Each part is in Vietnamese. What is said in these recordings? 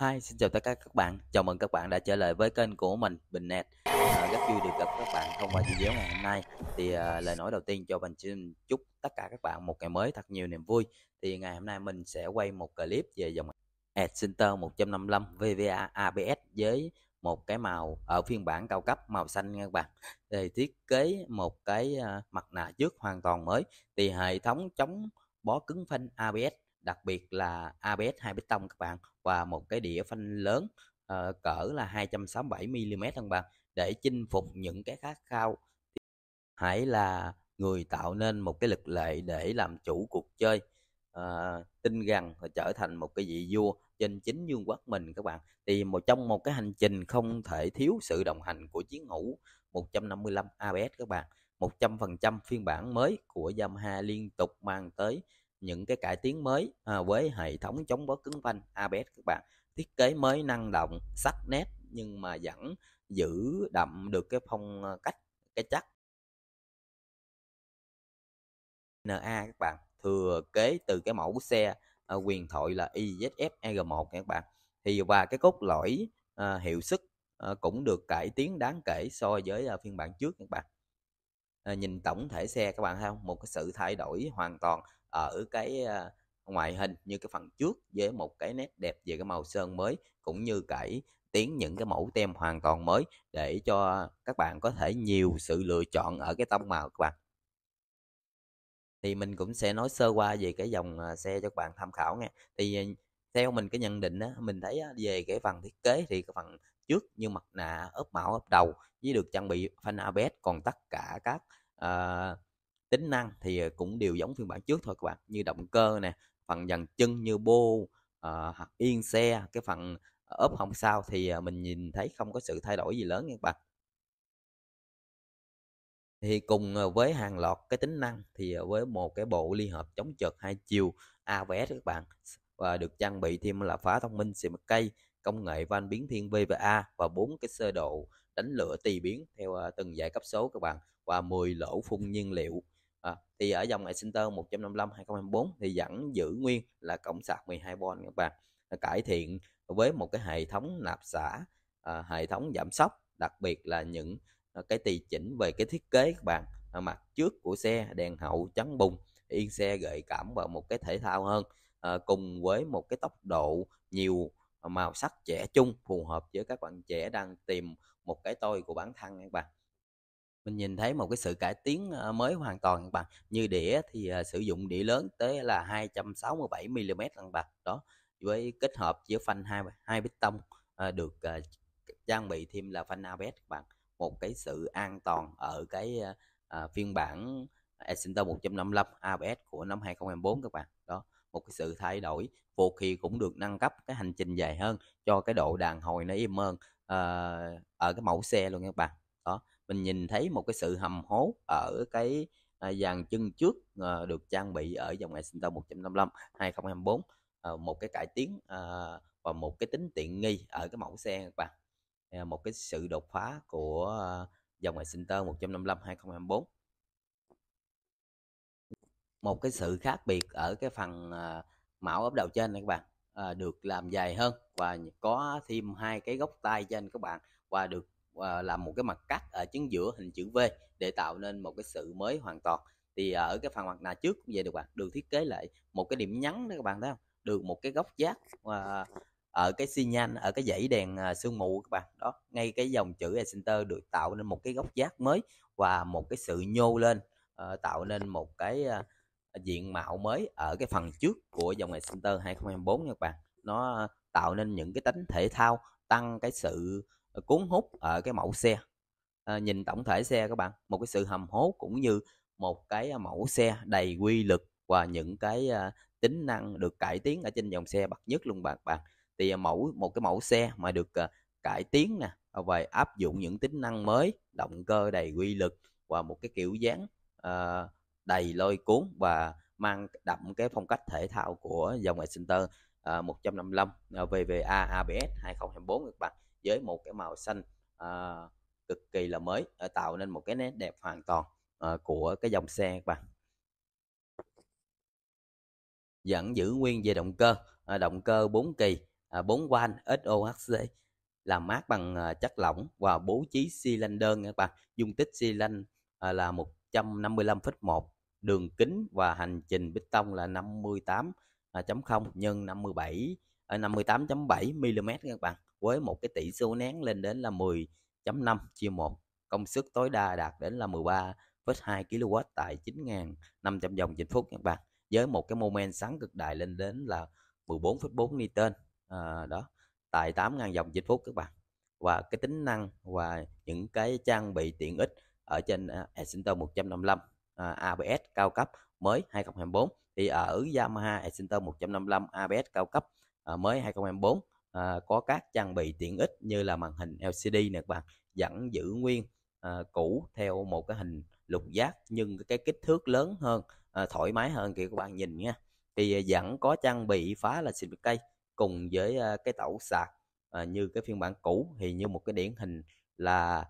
Hi, xin chào tất cả các bạn. Chào mừng các bạn đã trở lại với kênh của mình Bình Net. À, rất vui được gặp các bạn thông qua video ngày hôm nay. Thì à, lời nói đầu tiên cho mình xin chúc tất cả các bạn một ngày mới thật nhiều niềm vui. Thì ngày hôm nay mình sẽ quay một clip về dòng Ad Center 155 VVA ABS với một cái màu ở phiên bản cao cấp màu xanh nha các bạn. Thì thiết kế một cái à, mặt nạ trước hoàn toàn mới. Thì hệ thống chống bó cứng phanh ABS đặc biệt là ABS 2 bít tông các bạn và một cái đĩa phanh lớn uh, cỡ là 267 mm các bạn để chinh phục những cái khát khao hãy là người tạo nên một cái lực lệ để làm chủ cuộc chơi à, tin rằng trở thành một cái vị vua trên chính vương quốc mình các bạn thì một trong một cái hành trình không thể thiếu sự đồng hành của chiến hữu 155 ABS các bạn 100% phiên bản mới của Yamaha liên tục mang tới những cái cải tiến mới à, với hệ thống chống bó cứng phanh ABS các bạn thiết kế mới năng động sắc nét nhưng mà vẫn giữ đậm được cái phong à, cách cái chắc NA các bạn thừa kế từ cái mẫu xe à, quyền thoại là IZF R1 e các bạn thì và cái cốt lõi à, hiệu sức à, cũng được cải tiến đáng kể so với à, phiên bản trước các bạn Ờ, nhìn tổng thể xe các bạn thấy không một cái sự thay đổi hoàn toàn ở cái ờ, ngoại hình như cái phần trước với một cái nét đẹp về cái màu sơn mới cũng như cải tiến những cái mẫu tem hoàn toàn mới để cho các bạn có thể nhiều sự lựa chọn ở cái tông màu các bạn thì mình cũng sẽ nói sơ qua về cái dòng ờ, xe cho các bạn tham khảo nghe thì theo mình cái nhận định á, mình thấy á, về cái phần thiết kế thì cái phần trước như mặt nạ ốp mạo ốp đầu với được trang bị phanh ABS còn tất cả các uh, tính năng thì ờ, cũng đều giống phiên bản trước thôi các bạn như động cơ nè phần dàn chân như bô uh, yên xe cái phần ốp hông sao thì mình nhìn thấy không có sự thay đổi gì lớn nha các bạn thì cùng với hàng loạt cái tính năng thì với một cái bộ ly hợp chống trượt hai chiều ABS các bạn và được trang bị thêm là phá thông minh xịt cây công nghệ van biến thiên v và a và bốn cái sơ đồ đánh lửa tùy biến theo à, từng giải cấp số các bạn và 10 lỗ phun nhiên liệu à, thì ở dòng Excenter 155 2024 thì vẫn giữ nguyên là cổng sạc 12V các bạn cải thiện với một cái hệ thống nạp xả à, hệ thống giảm sóc đặc biệt là những à, cái tùy chỉnh về cái thiết kế các bạn à, mặt trước của xe đèn hậu trắng bùng yên xe gợi cảm và một cái thể thao hơn Ờ, cùng với một cái tốc độ nhiều màu sắc trẻ chung phù hợp với các bạn trẻ đang tìm một cái tôi của bản thân các bạn mình nhìn thấy một cái sự cải tiến ờ, mới hoàn toàn các bạn như đĩa thì ờ, sử dụng đĩa lớn tới là 267 mm các bạn đó với kết hợp giữa phanh hai hai bít tông được trang bị thêm là phanh ABS các bạn một cái sự an toàn ở cái phiên bản Exenter 155 ABS của năm 2024 các bạn đó một cái sự thay đổi vô khi cũng được nâng cấp cái hành trình dài hơn cho cái độ đàn hồi nó im hơn uh, ờ, ở cái mẫu xe luôn các bạn đó mình nhìn thấy một cái sự hầm hố ở cái uh, dàn chân trước uh, được trang bị ở dòng sinh Exeter 155 2024 uh, một cái cải tiến uh, và một cái tính tiện nghi ở cái mẫu xe các bạn uh, một cái sự đột phá của uh, dòng Exeter 155 2024 một cái sự khác biệt ở cái phần à, mão ốp đầu trên này các bạn à, được làm dài hơn và có thêm hai cái góc tay trên các bạn và được à, làm một cái mặt cắt ở chính giữa hình chữ V để tạo nên một cái sự mới hoàn toàn thì ở cái phần mặt nạ trước cũng vậy được bạn được thiết kế lại một cái điểm nhấn đó các bạn thấy không được một cái góc giác và ở cái xi nhan ở cái dãy đèn sương mù các bạn đó ngay cái dòng chữ center được tạo nên một cái góc giác mới và một cái sự nhô lên uh, tạo nên một cái uh, À, diện mạo mới ở cái phần trước của dòng ngày Center 2024 nha các bạn nó ờ, tạo nên những cái tính thể thao tăng cái sự ờ, cuốn hút ở cái mẫu xe à, nhìn tổng thể xe các bạn một cái sự hầm hố cũng như một cái mẫu xe đầy quy lực và những cái tính năng được cải tiến ở trên dòng xe bậc nhất luôn bạn bạn thì mẫu một cái mẫu xe mà được cải tiến nè và áp dụng những tính năng mới động cơ đầy quy lực và một cái kiểu dáng uh, đầy lôi cuốn và mang đậm cái phong cách thể thao của dòng ngoại sinh center uh, 155 VVA ABS 2024 các bạn với một cái màu xanh uh, cực kỳ là mới uh, tạo nên một cái nét đẹp hoàn toàn uh, của cái dòng xe các bạn vẫn giữ nguyên về động cơ uh, động cơ 4 kỳ uh, 4 van SOHC làm mát bằng uh, chất lỏng và bố trí xi lanh đơn các bạn dung tích xi lanh uh, là 155,1 đường kính và hành trình bích tông là 58.0 à, nhân 57 58.7 mm các bạn với một cái tỷ số nén lên đến là 10.5 chia 1 công suất tối đa đạt đến là 13,2 kW tại 9.500 vòng trên phút các bạn với một cái mô men sáng cực đại lên đến là 14,4 Newton à, đó tại 8.000 vòng trên phút các bạn và cái tính năng và những cái trang bị tiện ích ở trên à, Exinter 155 À, ABS cao cấp mới 2024 thì ở Yamaha Excenter 155 ABS cao cấp à, mới 2024 à, có các trang bị tiện ích như là màn hình LCD nè các bạn vẫn giữ nguyên à, cũ theo một cái hình lục giác nhưng cái kích thước lớn hơn à, thoải mái hơn kìa các bạn nhìn nha thì vẫn có trang bị phá là xịt cây cùng với cái tẩu sạc như cái phiên bản cũ thì như một cái điển hình là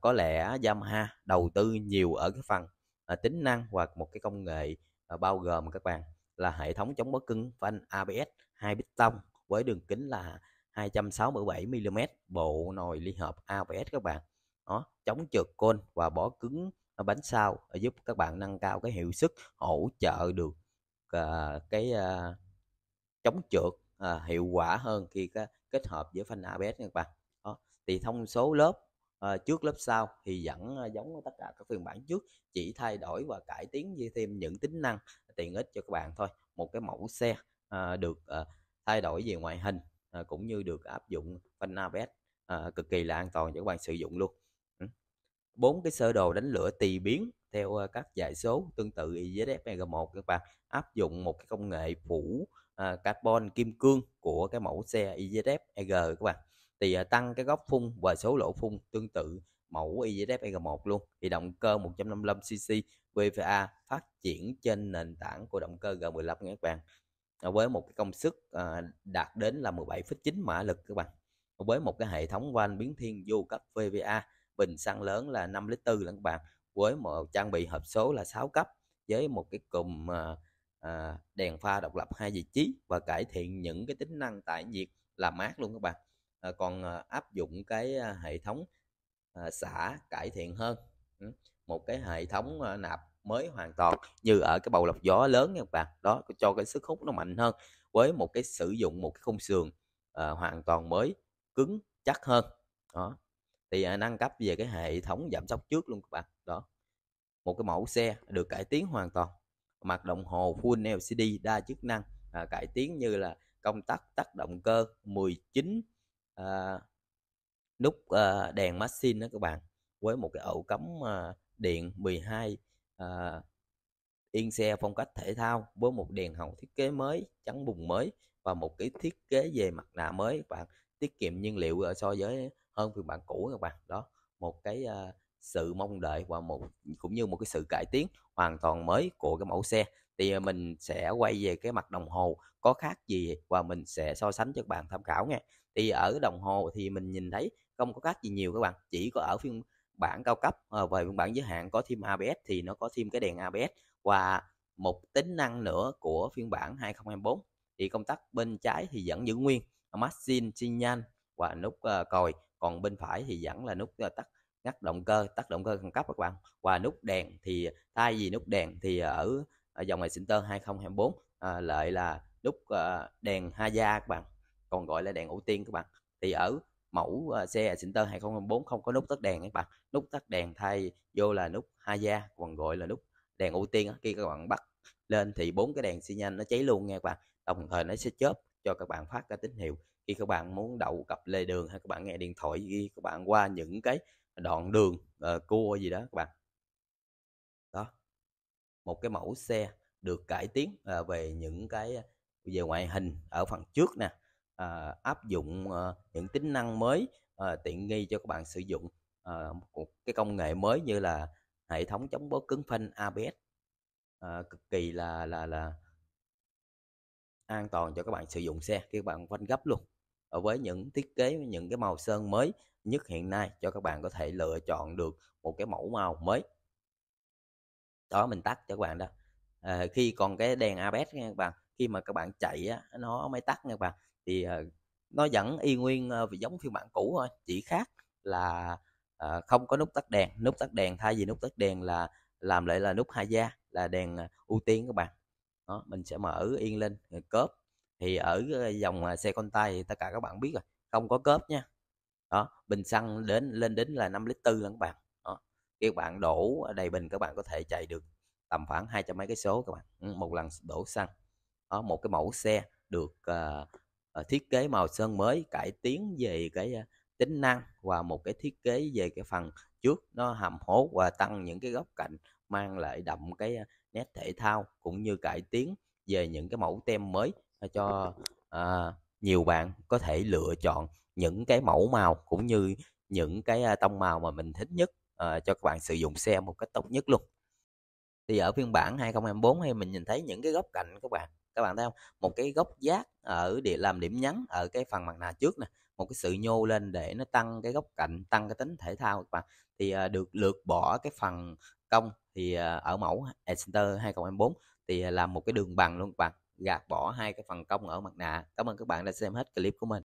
có lẽ Yamaha đầu tư nhiều ở cái phần À, tính năng hoặc một cái công nghệ à, bao gồm các bạn là hệ thống chống bó cứng phanh ABS hai bít tông với đường kính là 267 mm bộ nồi ly hợp ABS các bạn đó chống trượt côn và bó cứng bánh sau à, giúp các bạn nâng cao cái hiệu suất hỗ trợ được à, cái à, chống trượt à, hiệu quả hơn khi kết hợp với phanh ABS các bạn đó thì thông số lớp à, trước lớp sau thì vẫn ờ, giống với tất cả các phiên bản trước chỉ thay đổi và cải tiến thêm những tính năng tiện ích cho các bạn thôi một cái mẫu xe à, được à, thay đổi về ngoại hình à, cũng như được áp dụng phanh ABS à, cực kỳ là an toàn cho các bạn sử dụng luôn bốn cái sơ đồ đánh lửa tùy biến theo các dãy số tương tự IZF MG1 các bạn áp dụng một cái công nghệ phủ à, carbon kim cương của cái mẫu xe IZF EG các bạn thì à, tăng cái góc phun và số lỗ phun tương tự mẫu EZF EG1 luôn thì động cơ 155cc VFA phát triển trên nền tảng của động cơ G15 các bạn à, với một cái công suất à, đạt đến là 17,9 mã lực các bạn với một cái hệ thống van biến thiên vô cấp VVA bình xăng lớn là 5 lít 4 các bạn với một trang bị hộp số là 6 cấp với một cái cụm đèn pha độc lập hai vị trí và cải thiện những cái tính năng tải nhiệt làm mát luôn các bạn Ờ, còn ờ, áp dụng cái ờ, hệ thống xả cải thiện hơn một cái hệ thống nạp mới hoàn toàn như ở cái bầu lọc gió lớn nha các bạn đó cho cái sức hút nó mạnh hơn với một cái sử dụng một cái khung sườn uh, hoàn toàn mới cứng chắc hơn đó thì uh, nâng cấp về cái hệ thống giảm sóc trước luôn các bạn đó một cái mẫu xe được cải tiến hoàn toàn mặt đồng hồ full LCD đa chức năng uh, cải tiến như là công tắc tắt động cơ 19 à, nút à, đèn machine đó các bạn với một cái ổ cắm à, điện 12 à, yên xe phong cách thể thao với một đèn hậu thiết kế mới trắng bùng mới và một cái thiết kế về mặt nạ mới các bạn tiết kiệm nhiên liệu ờ, so với hơn phiên bản cũ các bạn đó một cái à, sự mong đợi và một cũng như một cái sự cải tiến hoàn toàn mới của cái mẫu xe thì ờ, mình sẽ quay về cái mặt đồng hồ có khác gì và mình sẽ so sánh cho các bạn tham khảo nghe. thì ở đồng hồ thì mình nhìn thấy không có khác gì nhiều các bạn chỉ có ở phiên bản cao cấp ờ, và phiên bản giới hạn có thêm ABS thì nó có thêm cái đèn ABS và một tính năng nữa của phiên bản 2024 thì công tắc bên trái thì vẫn giữ nguyên machine xin nhan và nút uh, còi còn bên phải thì vẫn là nút uh, tắt ngắt động cơ tắt động cơ khẩn cấp các bạn và nút đèn thì thay vì nút đèn thì ở Ờ, dòng dòng Exeter 2024 à, lại là lúc à, ờ, đèn Haja các bạn còn gọi là đèn ưu tiên các bạn thì ở mẫu à, xe Exeter 2024 không có nút tắt đèn các bạn nút tắt đèn thay vô là nút Haja còn gọi là nút đèn ưu tiên khi các bạn bắt lên thì bốn cái đèn xi nhan nó cháy luôn nghe các bạn đồng thời nó sẽ chớp cho các bạn phát ra tín hiệu khi các bạn muốn đậu cặp lề đường hay các bạn nghe điện thoại khi các bạn qua những cái đoạn đường uh, cua gì đó các bạn một cái mẫu xe được cải tiến à, về những cái à, về ngoại hình ở phần trước nè à, áp dụng à, những tính năng mới à, tiện nghi cho các bạn sử dụng à, một cái công nghệ mới như là hệ thống chống bó cứng phanh ABS à, cực kỳ là là là an toàn cho các bạn sử dụng xe khi các bạn phanh gấp luôn ở với những thiết kế những cái màu sơn mới nhất hiện nay cho các bạn có thể lựa chọn được một cái mẫu màu mới đó mình tắt cho các bạn đó à, khi còn cái đèn ABS nha các bạn khi mà các bạn chạy á, nó mới tắt nha các bạn thì à, nó vẫn y nguyên à, giống phiên bản cũ thôi chỉ khác là à, không có nút tắt đèn nút tắt đèn thay vì nút tắt đèn là làm lại là nút hai da là đèn ưu tiên các bạn đó, mình sẽ mở yên lên cớp thì ở dòng xe con tay tất cả các bạn biết rồi không có cớp nha đó bình xăng đến lên đến là 5 lít tư các bạn các bạn đổ ở đầy bình các bạn có thể chạy được tầm khoảng hai trăm mấy cái số các bạn ừ, một lần đổ xăng đó, một cái mẫu xe được uh, thiết kế màu sơn mới cải tiến về cái uh, tính năng và một cái thiết kế về cái phần trước nó hầm hố và tăng những cái góc cạnh mang lại đậm cái uh, nét thể thao cũng như cải tiến về những cái mẫu tem mới cho uh, nhiều bạn có thể lựa chọn những cái mẫu màu cũng như những cái tông màu mà mình thích nhất Ờ, cho các bạn sử dụng xe một cách tốt nhất luôn thì ở phiên bản 2024 hay mình nhìn thấy những cái góc cạnh các bạn các bạn thấy không một cái góc giác ở địa làm điểm nhấn ở cái phần mặt nạ trước nè một cái sự nhô lên để nó tăng cái góc cạnh tăng cái tính thể thao các bạn thì ờ, được lược bỏ cái phần cong thì ờ, ở mẫu Excenter 2024 thì làm một cái đường bằng luôn các bạn gạt bỏ hai cái phần cong ở mặt nạ cảm ơn các bạn đã xem hết clip của mình